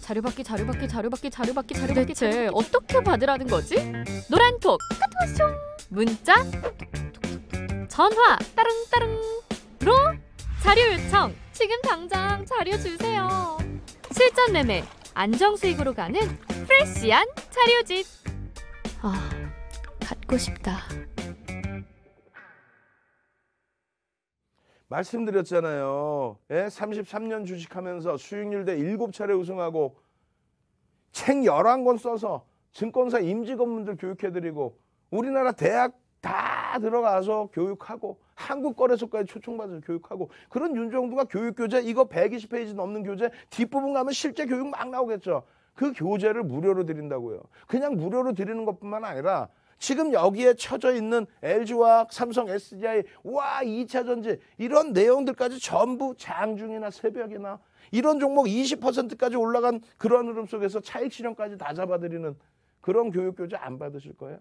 자료받기 자료받기 네. 자료받기 자료받기 자료받기 대체 어떻게 받으라는 거지? 노란톡 카톡쇼 문자 전화 따릉따릉로 자료 요청 지금 당장 자료 주세요 실전 매매 안정수익으로 가는 프레시한 자료집 아 갖고 싶다 말씀드렸잖아요. 예? 33년 주식하면서 수익률대 7차례 우승하고 책 11권 써서 증권사 임직원분들 교육해드리고 우리나라 대학 다 들어가서 교육하고 한국거래소까지 초청받아서 교육하고 그런 윤종부가 교육교재 이거 120페이지 넘는 교재 뒷부분 가면 실제 교육 막 나오겠죠. 그 교재를 무료로 드린다고요. 그냥 무료로 드리는 것뿐만 아니라 지금 여기에 쳐져 있는 LG화학, 삼성 SDI, 와 2차 전지 이런 내용들까지 전부 장중이나 새벽이나 이런 종목 20%까지 올라간 그런 흐름 속에서 차익 실현까지 다 잡아들이는 그런 교육 교재 안 받으실 거예요.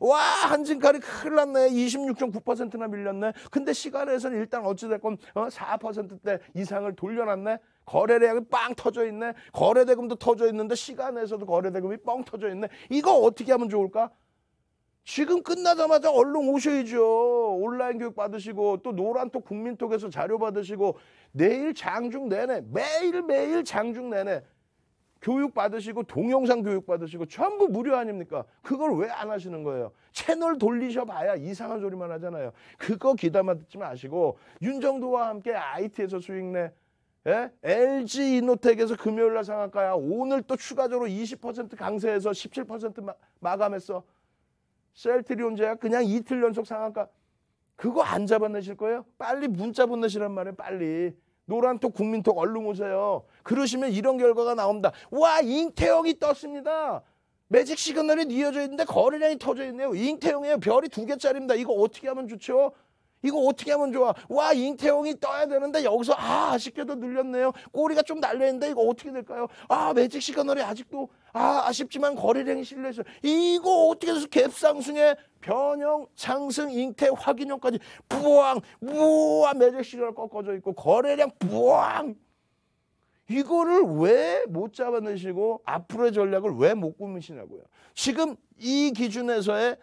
와 한진칼이 큰일 났네 26.9%나 밀렸네 근데 시간에서는 일단 어찌됐건 4%대 어, 이상을 돌려놨네 거래량이 빵 터져 있네 거래대금도 터져 있는데 시간에서도 거래대금이 뻥 터져 있네 이거 어떻게 하면 좋을까 지금 끝나자마자 얼른 오셔야죠. 온라인 교육 받으시고 또 노란톡 국민톡에서 자료 받으시고 내일 장중 내내 매일매일 장중 내내 교육 받으시고 동영상 교육 받으시고 전부 무료 아닙니까? 그걸 왜 안 하시는 거예요? 채널 돌리셔 봐야 이상한 소리만 하잖아요. 그거 기다아 듣지 마시고 윤정도와 함께 IT에서 수익내 예? LG 이노텍에서 금요일 날 상한가야. 오늘 또 추가적으로 20% 강세해서 17% 마, 마감했어. 셀트리온제약 그냥 이틀 연속 상한가 그거 안 잡아내실 거예요? 빨리 문자 보내시란 말이에요. 빨리. 노란톡 국민톡 얼른 오세요. 그러시면 이런 결과가 나옵니다. 와 잉태형이 떴습니다. 매직 시그널이 뉘어져 있는데 거래량이 터져 있네요. 잉태형이에요. 별이 두 개짜리입니다. 이거 어떻게 하면 좋죠? 이거 어떻게 하면 좋아? 와 인태용이 떠야 되는데 여기서 아 아쉽게도 늘렸네요. 꼬리가 좀 날려있는데 이거 어떻게 될까요? 아 매직 시그널이 아직도 아 아쉽지만 거리량이 실내에서 이거 어떻게 해서 갭상승에 변형 상승 잉태 확인형까지 부왕 무와 매직 시그널 꺾어져 있고 거래량 부왕 이거를 왜 못 잡아내시고 앞으로의 전략을 왜 못 꾸미시냐고요. 지금 이 기준에서의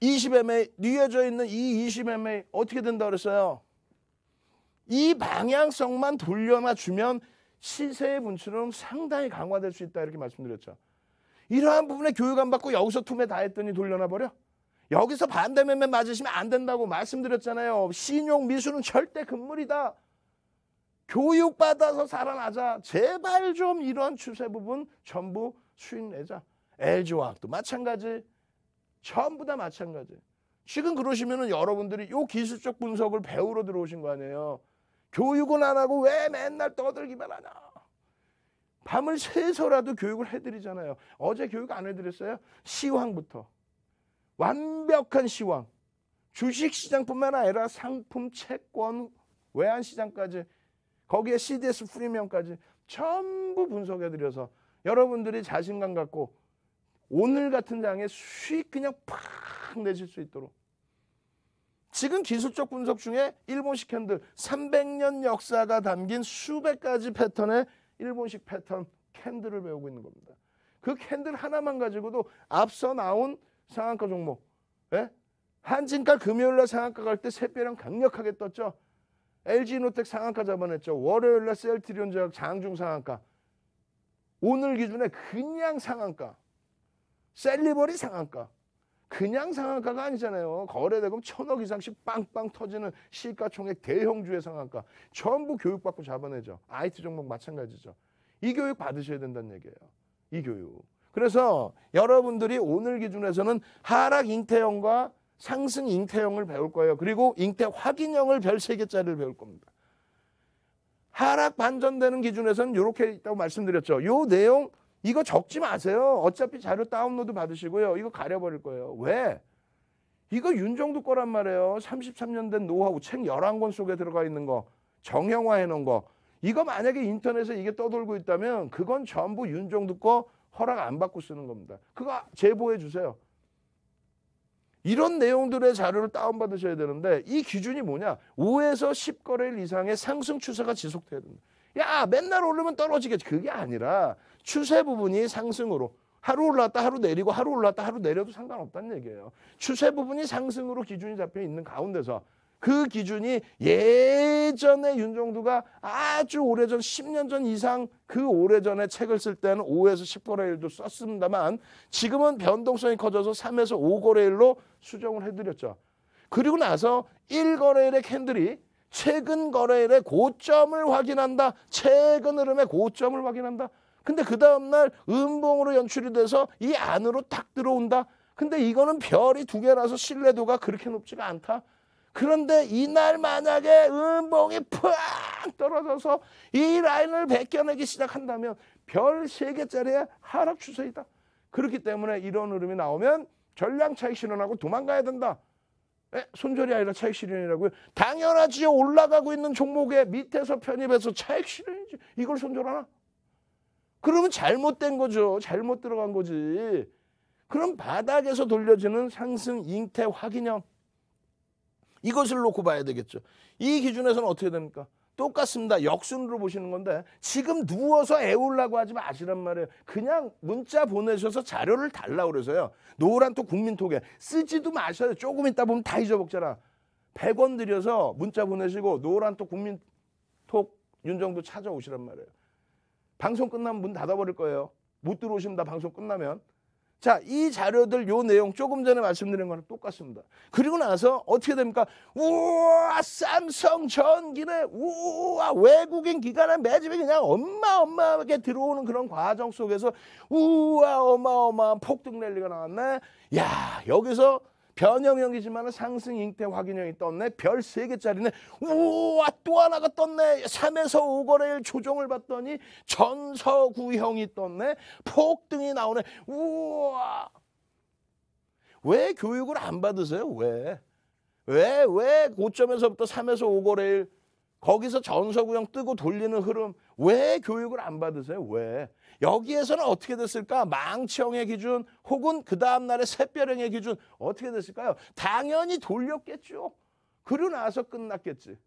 20MA 뉘어져 있는 이 20MA 어떻게 된다 그랬어요? 이 방향성만 돌려놔 주면 시세의 분출은 상당히 강화될 수 있다 이렇게 말씀드렸죠. 이러한 부분에 교육 안 받고 여기서 투매 다 했더니 돌려놔 버려. 여기서 반대면면 맞으시면 안 된다고 말씀드렸잖아요. 신용 미수는 절대 금물이다. 교육 받아서 살아나자. 제발 좀 이러한 추세 부분 전부 수익 내자. LG화학도 마찬가지. 전부 다 마찬가지예요. 지금 그러시면은 여러분들이 요 기술적 분석을 배우러 들어오신 거 아니에요. 교육은 안 하고 왜 맨날 떠들기만 하냐. 밤을 새서라도 교육을 해드리잖아요. 어제 교육 안 해드렸어요? 시황부터. 완벽한 시황. 주식시장뿐만 아니라 상품, 채권, 외환시장까지 거기에 CDS 프리미엄까지 전부 분석해드려서 여러분들이 자신감 갖고 오늘 같은 장에 수익 그냥 팍 내실 수 있도록 지금 기술적 분석 중에 일본식 캔들 300년 역사가 담긴 수백 가지 패턴의 일본식 패턴 캔들을 배우고 있는 겁니다. 그 캔들 하나만 가지고도 앞서 나온 상한가 종목 예? 한진가 금요일날 상한가 갈 때 새별랑 강력하게 떴죠. LG노텍 상한가 잡아냈죠. 월요일날 셀트리온 제 장중 상한가 오늘 기준에 그냥 상한가 셀리버리 상한가. 그냥 상한가가 아니잖아요. 거래대금 천억 이상씩 빵빵 터지는 시가총액 대형주의 상한가. 전부 교육받고 잡아내죠. IT 종목 마찬가지죠. 이 교육 받으셔야 된다는 얘기예요. 이 교육. 그래서 여러분들이 오늘 기준에서는 하락 잉태형과 상승 잉태형을 배울 거예요. 그리고 잉태 확인형을 별 세개짜리를 배울 겁니다. 하락 반전되는 기준에서는 이렇게 있다고 말씀드렸죠. 요 내용 이거 적지 마세요. 어차피 자료 다운로드 받으시고요. 이거 가려버릴 거예요. 왜? 이거 윤정도 거란 말이에요. 33년 된 노하우 책 11권 속에 들어가 있는 거 정형화 해놓은 거 이거 만약에 인터넷에 이게 떠돌고 있다면 그건 전부 윤정도 거 허락 안 받고 쓰는 겁니다. 그거 제보해 주세요. 이런 내용들의 자료를 다운받으셔야 되는데 이 기준이 뭐냐? 5에서 10거래일 이상의 상승 추세가 지속돼야 됩니다 야 맨날 오르면 떨어지겠지 그게 아니라 추세 부분이 상승으로 하루 올랐다 하루 내리고 하루 올랐다 하루 내려도 상관없다는 얘기예요. 추세 부분이 상승으로 기준이 잡혀 있는 가운데서 그 기준이 예전에 윤종두가 아주 오래전 10년 전 이상 그 오래전에 책을 쓸 때는 5에서 10거래일도 썼습니다만 지금은 변동성이 커져서 3에서 5거래일로 수정을 해드렸죠. 그리고 나서 1거래일의 캔들이 최근 거래일의 고점을 확인한다. 최근 흐름의 고점을 확인한다. 근데 그 다음날 음봉으로 연출이 돼서 이 안으로 딱 들어온다. 근데 이거는 별이 두 개라서 신뢰도가 그렇게 높지가 않다. 그런데 이날 만약에 음봉이 푹 떨어져서 이 라인을 벗겨내기 시작한다면 별 세개짜리의 하락 추세이다. 그렇기 때문에 이런 흐름이 나오면 전량 차익 신원하고 도망가야 된다. 에? 예? 손절이 아니라 차익 실현이라고요? 당연하지요. 올라가고 있는 종목에 밑에서 편입해서 차익 실현이지. 이걸 손절하나? 그러면 잘못된 거죠. 잘못 들어간 거지. 그럼 바닥에서 돌려지는 상승 잉태 확인형 이것을 놓고 봐야 되겠죠. 이 기준에서는 어떻게 됩니까? 똑같습니다. 역순으로 보시는 건데 지금 누워서 애울라고 하지 마시란 말이에요. 그냥 문자 보내셔서 자료를 달라고 그래서요. 노란톡 국민톡에 쓰지도 마셔요. 조금 있다 보면 다 잊어먹잖아. 100원 들여서 문자 보내시고 노란톡 국민톡 윤정도 찾아오시란 말이에요. 방송 끝나면 문 닫아버릴 거예요. 못 들어오십니다. 방송 끝나면. 자, 이 자료들 요 내용 조금 전에 말씀드린 거랑 똑같습니다. 그리고 나서 어떻게 됩니까? 우와, 삼성 전기네. 우와, 외국인 기관의 매집이 그냥 엄마엄마하게 들어오는 그런 과정 속에서 우와, 어마어마한 폭등 랠리가 나왔네. 야, 여기서 변형형이지만 상승 잉태 확인형이 떴네. 별3개짜리네 우와 또 하나가 떴네. 3에서 5거래일 조정을 봤더니 전서구형이 떴네. 폭등이 나오네. 우와. 왜 교육을 안 받으세요? 왜? 왜? 왜 고점에서부터 3에서 5거래일 거기서 전서구형 뜨고 돌리는 흐름 왜 교육을 안 받으세요? 왜? 여기에서는 어떻게 됐을까? 망치형의 기준 혹은 그 다음날의 새별형의 기준 어떻게 됐을까요? 당연히 돌렸겠죠. 그러 나서 끝났겠지.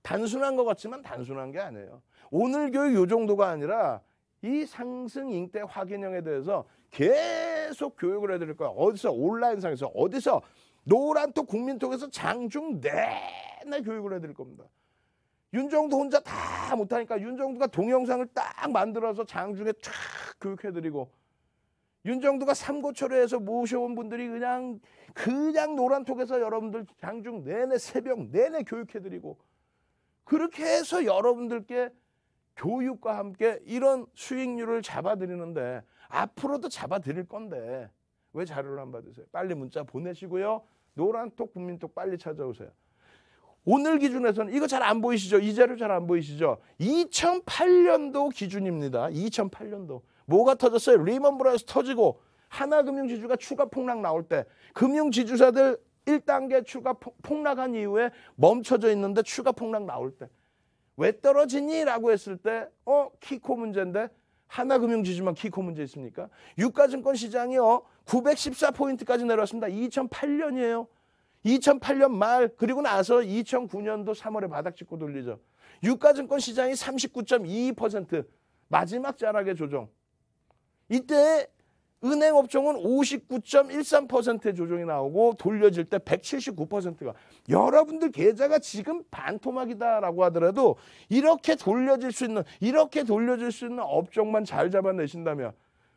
단순한 것 같지만 단순한 게 아니에요. 오늘 교육 요 정도가 아니라 이 상승 잉대 확인형에 대해서 계속 교육을 해드릴 거야. 어디서 온라인상에서 어디서 노란톡 국민톡에서 장중 내내 교육을 해드릴 겁니다. 윤정도 혼자 다 못하니까 윤정도가 동영상을 딱 만들어서 장중에 쫙 교육해드리고 윤정도가 삼고초려에서 모셔온 분들이 그냥 그냥 노란톡에서 여러분들 장중 내내 새벽 내내 교육해드리고 그렇게 해서 여러분들께 교육과 함께 이런 수익률을 잡아드리는데 앞으로도 잡아드릴 건데 왜 자료를 안 받으세요? 빨리 문자 보내시고요. 노란톡 국민톡 빨리 찾아오세요. 오늘 기준에서는 이거 잘 안 보이시죠? 이 자료 잘 안 보이시죠? 2008년도 기준입니다. 2008년도. 뭐가 터졌어요? 리먼 브라더스 터지고 하나금융지주가 추가 폭락 나올 때 금융지주사들 1단계 추가 폭락한 이후에 멈춰져 있는데 추가 폭락 나올 때 왜 떨어지니? 라고 했을 때 어? 키코 문제인데 하나금융지주만 키코 문제 있습니까? 유가증권 시장이요. 914포인트까지 어, 내려왔습니다. 2008년이에요. 2008년 말 그리고 나서 2009년도 3월에 바닥 찍고 돌리죠. 유가증권 시장이 39.22% 마지막 자락의 조정. 이때 은행 업종은 5 9 1 3 조정이 나오고 돌려질 때 179%가 여러분들 계좌가 지금 반토막이다라고 하더라도 이렇게 돌려질 수 있는 이렇게 돌려질 수 있는 업종만 잘 잡아내신다면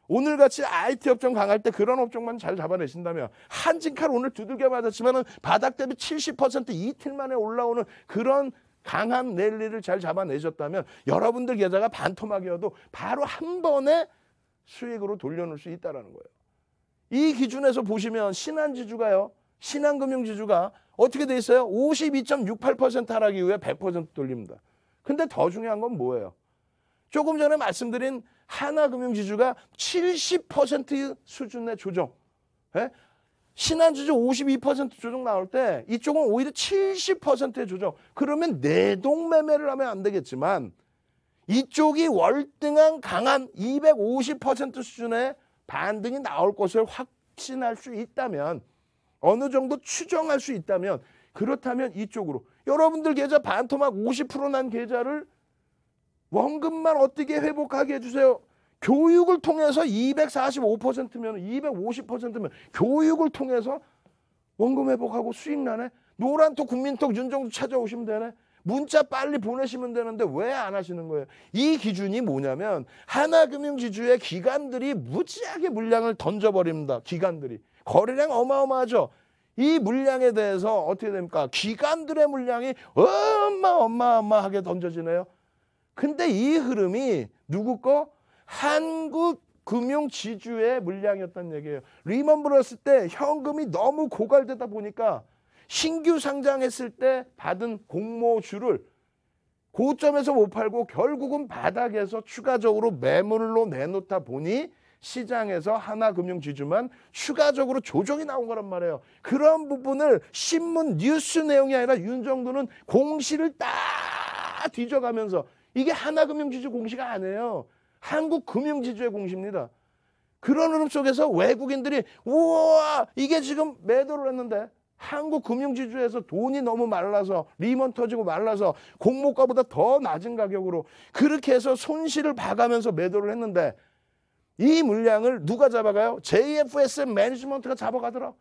오늘같이 IT 업종 강할 때 그런 업종만 잘 잡아내신다면 한진칼 오늘 두들겨 맞았지만 은 바닥 대비 70% 이틀 만에 올라오는 그런 강한 랠리를 잘 잡아내셨다면 여러분들 계좌가 반토막이어도 바로 한 번에 수익으로 돌려놓을 수 있다는 거예요. 이 기준에서 보시면 신한지주가요. 신한금융지주가 어떻게 돼 있어요? 52.68% 하락 이후에 100% 돌립니다. 근데 더 중요한 건 뭐예요? 조금 전에 말씀드린 하나금융지주가 70% 수준의 조정. 예? 신한지주 52% 조정 나올 때 이쪽은 오히려 70%의 조정. 그러면 내동매매를 하면 안 되겠지만 이쪽이 월등한 강한 250% 수준의 반등이 나올 것을 확신할 수 있다면 어느 정도 추정할 수 있다면 그렇다면 이쪽으로 여러분들 계좌 반토막 50%난 계좌를 원금만 어떻게 회복하게 해주세요. 교육을 통해서 245%면 250%면 교육을 통해서 원금 회복하고 수익 나네. 노란톡 국민톡 윤정도 찾아오시면 되네. 문자 빨리 보내시면 되는데 왜 안 하시는 거예요? 이 기준이 뭐냐면 하나금융지주의 기관들이 무지하게 물량을 던져버립니다. 기관들이. 거래량 어마어마하죠. 이 물량에 대해서 어떻게 됩니까? 기관들의 물량이 어마어마어마하게 던져지네요. 근데 이 흐름이 누구 거? 한국 금융 지주의 물량이었던 얘기예요. 리먼 브러스 때 현금이 너무 고갈되다 보니까 신규 상장했을 때 받은 공모주를 고점에서 못 팔고 결국은 바닥에서 추가적으로 매물로 내놓다 보니 시장에서 하나금융지주만 추가적으로 조정이 나온 거란 말이에요. 그런 부분을 신문 뉴스 내용이 아니라 윤정도는 공시를 딱 뒤져가면서 이게 하나금융지주 공시가 아니에요. 한국금융지주의 공시입니다. 그런 흐름 속에서 외국인들이 우와 이게 지금 매도를 했는데 한국 금융지주에서 돈이 너무 말라서 리먼 터지고 말라서 공모가보다 더 낮은 가격으로 그렇게 해서 손실을 봐가면서 매도를 했는데 이 물량을 누가 잡아가요? JFS m 매니지먼트가 잡아가더라.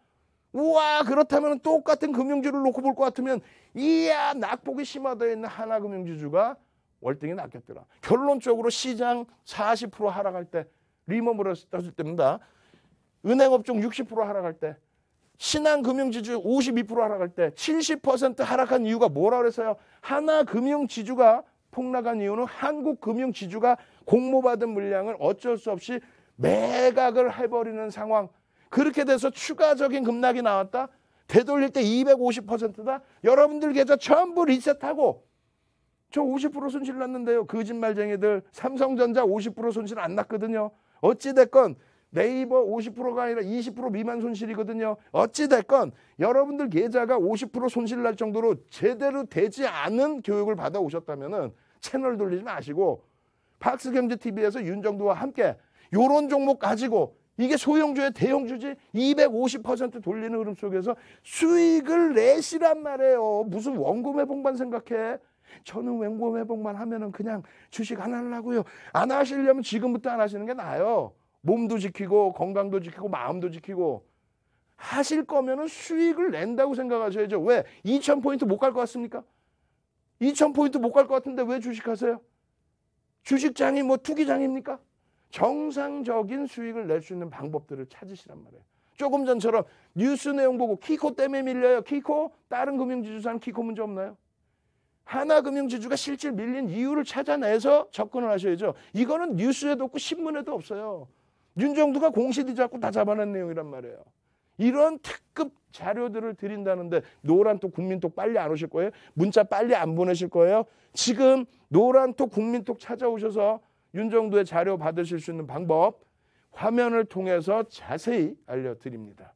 우와 그렇다면 똑같은 금융지를 놓고 볼 것 같으면 이야 낙폭이 심화되어 있는 하나금융지주가 월등히 낮겠더라. 결론적으로 시장 40% 하락할 때 리머브러스 따질 때입니다. 은행업종 60% 하락할 때 신한금융지주 52% 하락할 때 70% 하락한 이유가 뭐라 그래서요? 하나금융지주가 폭락한 이유는 한국금융지주가 공모받은 물량을 어쩔 수 없이 매각을 해버리는 상황. 그렇게 돼서 추가적인 급락이 나왔다. 되돌릴 때 250%다. 여러분들 계좌 전부 리셋하고 저50% 손실 났는데요. 거짓말쟁이들 삼성전자 50% 손실 안 났거든요. 어찌됐건 네이버 50%가 아니라 20% 미만 손실이거든요. 어찌됐건 여러분들 계좌가 50% 손실 날 정도로 제대로 되지 않은 교육을 받아오셨다면 채널 돌리지 마시고 박스경제TV에서 윤정도와 함께 요런 종목 가지고 이게 소형주의 대형주지 250% 돌리는 흐름 속에서 수익을 내시란 말이에요. 무슨 원금 회봉만 생각해. 저는 왼몸 회복만 하면은 그냥 주식 안 하려고요. 안 하시려면 지금부터 안 하시는 게 나아요. 몸도 지키고 건강도 지키고 마음도 지키고 하실 거면은 수익을 낸다고 생각하셔야죠. 왜? 2000포인트 못 갈 것 같습니까? 2000포인트 못 갈 것 같은데 왜 주식하세요? 주식장이 뭐 투기장입니까? 정상적인 수익을 낼 수 있는 방법들을 찾으시란 말이에요. 조금 전처럼 뉴스 내용 보고 키코 때문에 밀려요. 키코? 다른 금융지주사는 키코 문제 없나요? 하나금융지주가 실질 밀린 이유를 찾아내서 접근을 하셔야죠. 이거는 뉴스에도 없고 신문에도 없어요. 윤정부가 공시되지 않고 다 잡아낸 내용이란 말이에요. 이런 특급 자료들을 드린다는데 노란톡 국민톡 빨리 안 오실 거예요? 문자 빨리 안 보내실 거예요? 지금 노란톡 국민톡 찾아오셔서 윤정도의 자료 받으실 수 있는 방법 화면을 통해서 자세히 알려드립니다.